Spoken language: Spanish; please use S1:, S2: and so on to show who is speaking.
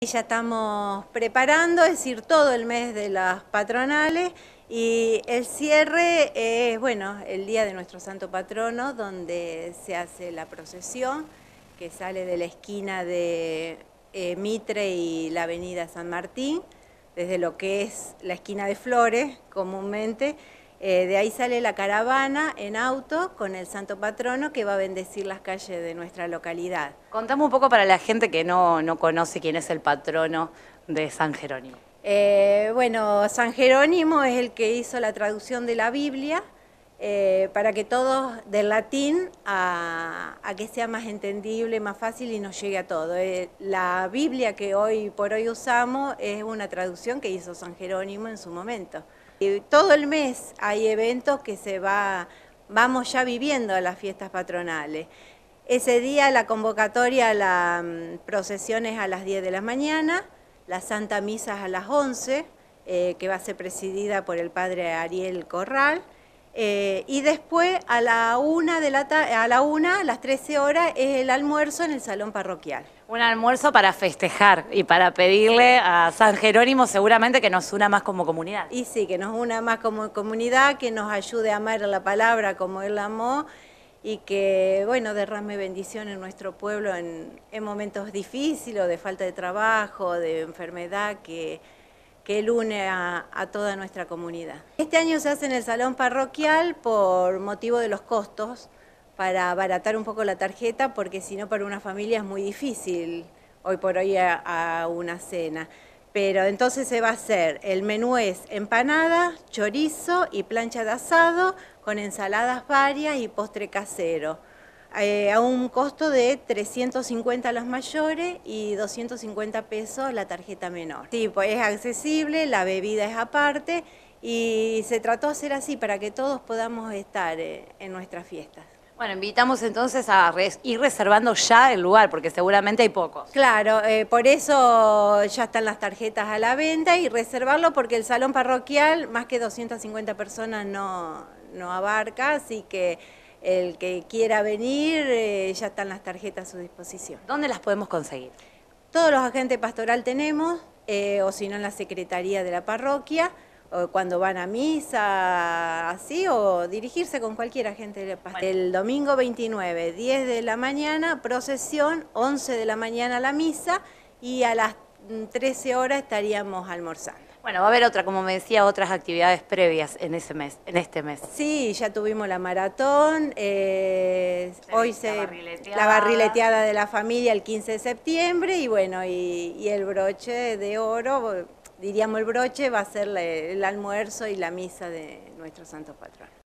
S1: Ya estamos preparando, es decir, todo el mes de las patronales y el cierre es, bueno, el día de nuestro santo patrono donde se hace la procesión que sale de la esquina de eh, Mitre y la avenida San Martín, desde lo que es la esquina de Flores comúnmente, eh, de ahí sale la caravana en auto con el santo patrono que va a bendecir las calles de nuestra localidad.
S2: Contame un poco para la gente que no, conoce quién es el patrono de San Jerónimo.
S1: Eh, bueno, San Jerónimo es el que hizo la traducción de la Biblia eh, para que todos del latín a, a, que sea más entendible, más fácil y nos llegue a todos. la Biblia que hoy por hoy usamos es una traducción que hizo San Jerónimo en su momento todo el mes hay eventos que se vamos ya viviendo a las fiestas patronales. Ese día la convocatoria, la mm, procesión es a las 10 de la mañana, la Santa Misa es a las 11, eh, que va a ser presidida por el padre Ariel Corral, eh, y después a la, una a las 13 horas, es el almuerzo en el salón parroquial. Un almuerzo
S2: para festejar y para pedirle a San Jerónimo seguramente que nos una más como comunidad.
S1: Y sí, que nos una más como comunidad, que nos ayude a amar la palabra como él amó y que, bueno, derrame bendición en nuestro pueblo en momentos difíciles, de falta de trabajo, de enfermedad, que que él une a, toda nuestra comunidad. Este año se hace en el salón parroquial por motivo de los costos, para abaratar un poco la tarjeta, porque si no para una familia es muy difícil hoy por hoy a, a una cena. Pero entonces se va a hacer, el menú es empanada, chorizo y plancha de asado, con ensaladas varias y postre casero. Eh, a un costo de 350 los mayores y 250 pesos la tarjeta menor. Sí, pues es accesible, la bebida es aparte y se trató de hacer así para que todos podamos estar eh, en nuestras fiestas.
S2: Bueno, invitamos entonces a ir reservando ya el lugar, porque seguramente hay pocos.
S1: Claro, eh, por eso ya están las tarjetas a la venta y reservarlo porque el salón parroquial más que 250 personas no, no abarca, así que el que quiera venir, eh, ya están las tarjetas a su disposición. ¿Dónde las podemos conseguir? Todos los agentes pastoral tenemos, eh, o si no en la secretaría de la parroquia, cuando van a misa, así, o dirigirse con cualquier agente de pastoral. El domingo 29, 10 de la mañana, procesión, 11 de la mañana la misa, y a las 13 horas estaríamos almorzando. Bueno, va a haber otra, como me decía,
S2: otras actividades previas en ese mes, en este mes.
S1: Sí, ya tuvimos la maratón, eh, hoy se la barrileteada. de la familia el 15 de septiembre y bueno, y, el broche de oro, diríamos el broche, va a ser el almuerzo y la misa de nuestro santo patrón.